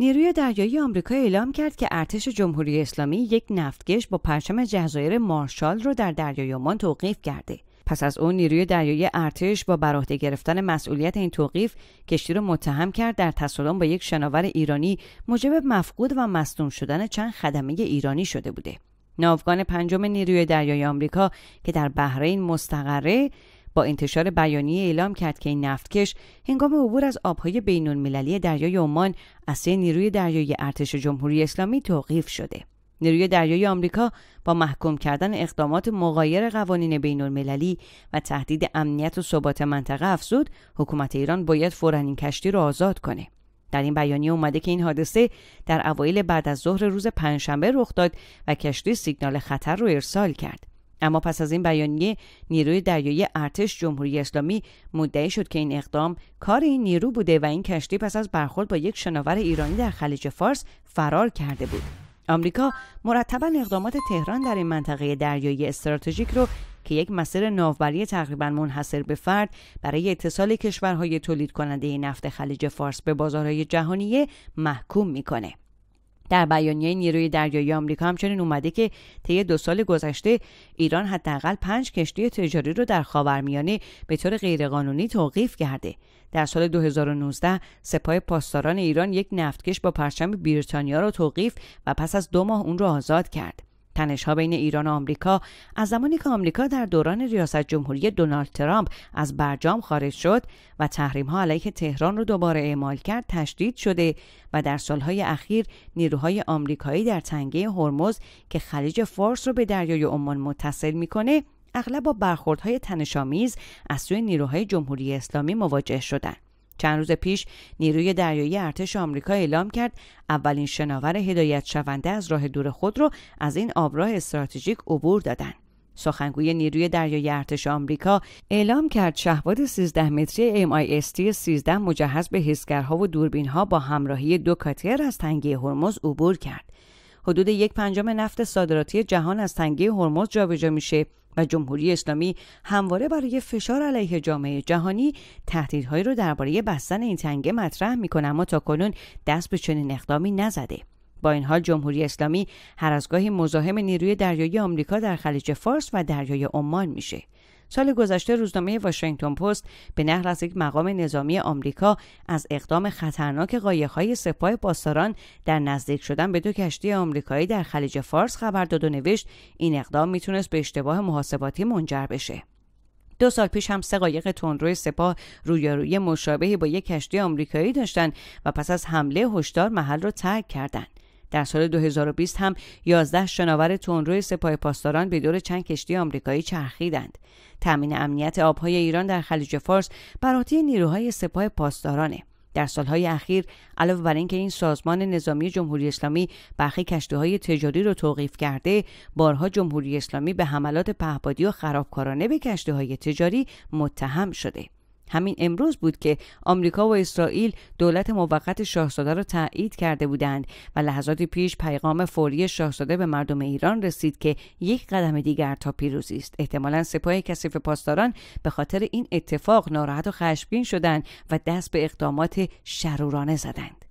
نیروی دریایی آمریکا اعلام کرد که ارتش جمهوری اسلامی یک نفتکش با پرچم جزایر مارشال را در دریای عمان توقیف کرده. پس از اون نیروی دریایی ارتش با برعهده گرفتن مسئولیت این توقیف کشتی را متهم کرد در تصادم با یک شناور ایرانی موجب مفقود و مصدوم شدن چند خدمه ایرانی شده بوده. ناوگان پنجم نیروی دریایی آمریکا که در بحرین مستقره با انتشار بیانیه اعلام کرد که این نفتکش هنگام عبور از آبهای بین‌المللی دریای عمان از سه نیروی دریایی ارتش جمهوری اسلامی توقیف شده نیروی دریای آمریکا با محکوم کردن اقدامات مغایر قوانین بین المللی و تهدید امنیت و ثبات منطقه افزود حکومت ایران باید فورا این کشتی را آزاد کنه در این بیانیه اومده که این حادثه در اوایل بعد از ظهر روز پنجشنبه رخ داد و کشتی سیگنال خطر رو ارسال کرد اما پس از این بیانیه نیروی دریایی ارتش جمهوری اسلامی مدعی شد که این اقدام کار این نیرو بوده و این کشتی پس از برخورد با یک شناور ایرانی در خلیج فارس فرار کرده بود آمریکا مرتبا اقدامات تهران در این منطقه دریایی استراتژیک رو که یک مسیر ناوبری تقریبا منحصر به فرد برای اتصال کشورهای تولید کننده نفت خلیج فارس به بازارهای جهانی محکوم میکنه. در بیانیه نیروی دریایی آمریکا همچنین اومده که طی دو سال گذشته ایران حداقل پنج کشتی تجاری رو در خاورمیانه به طور غیرقانونی توقیف کرده در سال 2019 سپاه پاسداران ایران یک نفتکش با پرچم بریتانیا را توقیف و پس از دو ماه اون را آزاد کرد تنش ها بین ایران و آمریکا از زمانی که آمریکا در دوران ریاست جمهوری دونالد ترامپ از برجام خارج شد و تحریم ها علیه تهران رو دوباره اعمال کرد تشدید شده و در سالهای اخیر نیروهای آمریکایی در تنگه هرمز که خلیج فارس رو به دریای عمان متصل میکنه اغلب با برخوردهای تنش‌آمیز از سوی نیروهای جمهوری اسلامی مواجه شدند چند روز پیش نیروی دریایی ارتش آمریکا اعلام کرد اولین شناور هدایت شونده از راه دور خود را از این آبراه استراتژیک عبور دادند. سخنگوی نیروی دریایی ارتش آمریکا اعلام کرد شهباد 13 متری MIST 13 مجهز به حسگرها و دوربینها با همراهی دو کاتر از تنگه هرمز عبور کرد. حدود یک پنجم نفت صادراتی جهان از تنگه هرمز جابجا میشه و جمهوری اسلامی همواره برای فشار علیه جامعه جهانی تهدیدهایی رو درباره بستن این تنگه مطرح میکنه اما کنون دست به چنین اقدامی نزده با این حال جمهوری اسلامی هر از گاهی مزاحم نیروی دریایی آمریکا در خلیج فارس و دریای عمان میشه سال گذشته روزنامه واشنگتن پست به نقل از یک مقام نظامی آمریکا از اقدام خطرناک قایق‌های سپاه پاسداران در نزدیک شدن به دو کشتی آمریکایی در خلیج فارس خبر داد و نوشت این اقدام میتونست به اشتباه محاسباتی منجر بشه دو سال پیش هم سه قایق تندروی سپاه رویارویی مشابهی با یک کشتی آمریکایی داشتند و پس از حمله هشدار محل را ترک کردند در سال 2020 هم 11 شناور تندروی سپاه پاسداران به دور چند کشتی آمریکایی چرخیدند. تامین امنیت آبهای ایران در خلیج فارس براتی نیروهای سپاه پاسدارانه. در سالهای اخیر علاوه بر اینکه این سازمان نظامی جمهوری اسلامی برخی کشتیهای تجاری را توقیف کرده بارها جمهوری اسلامی به حملات پهپادی و خرابکارانه به کشتیهای تجاری متهم شده همین امروز بود که آمریکا و اسرائیل دولت موقت شاهزاده را تایید کرده بودند و لحظاتی پیش پیغام فوری شاهزاده به مردم ایران رسید که یک قدم دیگر تا پیروزی است احتمالا سپاه کثیف پاسداران به خاطر این اتفاق ناراحت و خشمگین شدند و دست به اقدامات شرورانه زدند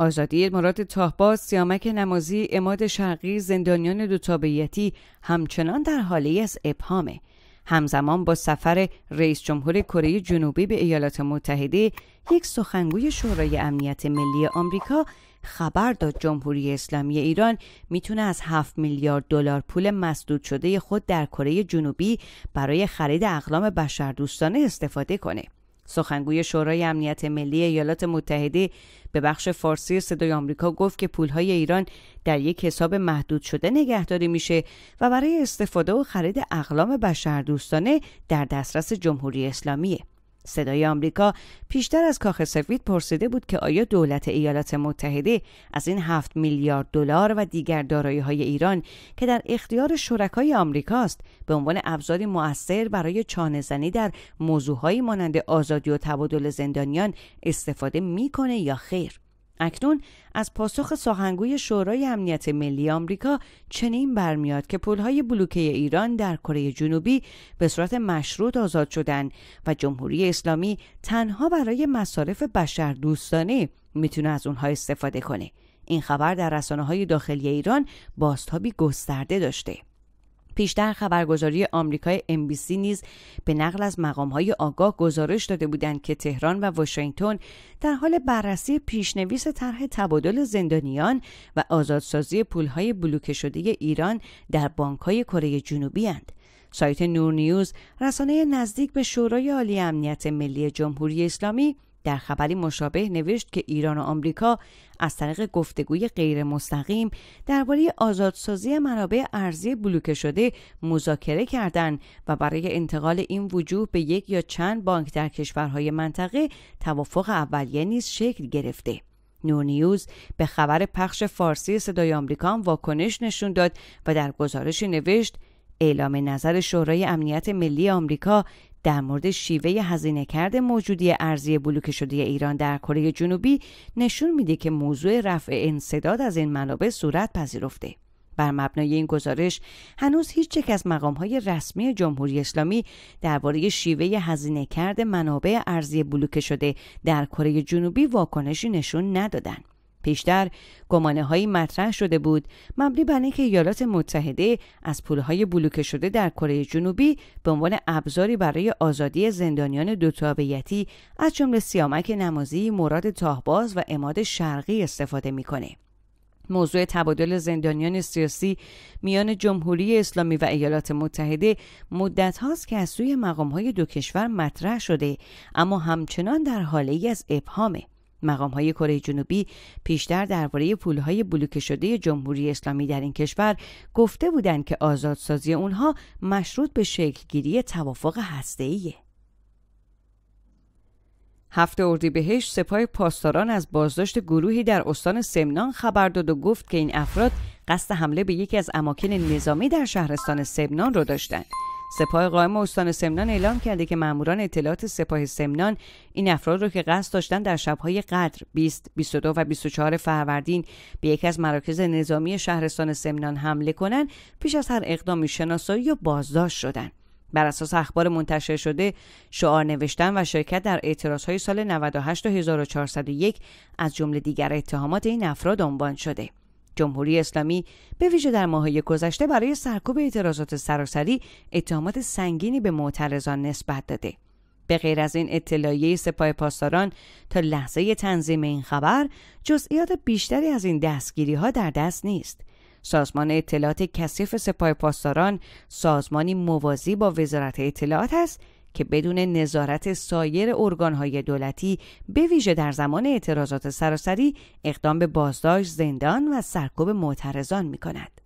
آزادی مراد تاهباز، سیامک نمازی، اماد شرقی، زندانیان دوتابیتی همچنان در حالی از ابهامه. همزمان با سفر رئیس جمهور کره جنوبی به ایالات متحده یک سخنگوی شورای امنیت ملی آمریکا خبر داد جمهوری اسلامی ایران میتونه از 7 میلیارد دلار پول مسدود شده خود در کره جنوبی برای خرید اقلام بشردوستانه استفاده کنه سخنگوی شورای امنیت ملی ایالات متحده به بخش فارسی صدای آمریکا گفت که پولهای ایران در یک حساب محدود شده نگهداری میشه و برای استفاده و خرید اقلام بشردوستانه در دسترس جمهوری اسلامیه. صدای آمریکا پیشتر از کاخ سفید پرسیده بود که آیا دولت ایالات متحده از این هفت میلیارد دلار و دیگر دارایی های ایران که در اختیار شرکای آمریکاست به عنوان ابزاری مؤثر برای چانهزنی در موضوعهایی مانند آزادی و تبادل زندانیان استفاده میکنه یا خیر اکنون از پاسخ سخنگوی شورای امنیت ملی آمریکا چنین برمیاد که پولهای بلوکه ایران در کره جنوبی به صورت مشروط آزاد شدن و جمهوری اسلامی تنها برای مصارف بشر دوستانه میتونه از اونها استفاده کنه. این خبر در رسانه های داخلی ایران باستابی گسترده داشته. پیشتر خبرگزاری آمریکای سی نیز به نقل از مقامهای آگاه گزارش داده بودند که تهران و واشنگتن در حال بررسی پیشنویس طرح تبادل زندانیان و آزادسازی پولهای بلوکه شده ایران در بانکهای کره جنوبی هند. سایت نور نیوز رسانه نزدیک به شورای عالی امنیت ملی جمهوری اسلامی در خبری مشابه نوشت که ایران و آمریکا از طریق گفتگوی غیر مستقیم درباره آزادسازی منابع ارزی بلوکه شده مذاکره کردند و برای انتقال این وجوه به یک یا چند بانک در کشورهای منطقه توافق اولیه نیز شکل گرفته. نیوز به خبر پخش فارسی صدای آمریکا واکنش نشون داد و در گزارشی نوشت اعلام نظر شورای امنیت ملی آمریکا در مورد شیوه هزینه کرد موجودی ارزی بلوک شده ایران در کره جنوبی نشون میده که موضوع رفع انصداد از این منابع صورت پذیرفته. بر مبنای این گزارش هنوز هیچ یک از های رسمی جمهوری اسلامی درباره شیوه هزینه کرد منابع ارزی بلوکه شده در کره جنوبی واکنشی نشون ندادند. پیشتر گمانه هایی مطرح شده بود مبنی بر اینکه ایالات متحده از پولهای بلوکه شده در کره جنوبی به عنوان ابزاری برای آزادی زندانیان دوتابیتی از جمله سیامک نمازی مراد تاهباز و اماد شرقی استفاده میکنه موضوع تبادل زندانیان سیاسی میان جمهوری اسلامی و ایالات متحده مدت هاست که از سوی مقام های دو کشور مطرح شده اما همچنان در حاله ای از ابهامه مقام های کره جنوبی پیشتر درباره پول های بلوکه شده جمهوری اسلامی در این کشور گفته بودند که آزادسازی اونها مشروط به شکلگیری توافق ایه. هفته اردیبهشت سپاه پاسداران از بازداشت گروهی در استان سمنان خبر داد و گفت که این افراد قصد حمله به یکی از اماکن نظامی در شهرستان سمنان را داشتند سپاه قائم استان سمنان اعلام کرده که ماموران اطلاعات سپاه سمنان این افراد رو که قصد داشتن در شبهای قدر 20 22 و 24 فروردین به یکی از مراکز نظامی شهرستان سمنان حمله کنند پیش از هر اقدامی شناسایی و بازداشت شدند بر اساس اخبار منتشر شده شعار نوشتن و شرکت در های سال 98 و 1401 از جمله دیگر اتهامات این افراد عنوان شده جمهوری اسلامی به ویژه در ماههای گذشته برای سرکوب اعتراضات سراسری اتهامات سنگینی به معترضان نسبت داده به غیر از این اطلاعیه سپاه پاسداران تا لحظه تنظیم این خبر جزئیات بیشتری از این دستگیری ها در دست نیست سازمان اطلاعات کثیف سپاه پاسداران سازمانی موازی با وزارت اطلاعات است که بدون نظارت سایر ارگانهای دولتی به ویژه در زمان اعتراضات سراسری اقدام به بازداشت زندان و سرکوب معترضان می کند.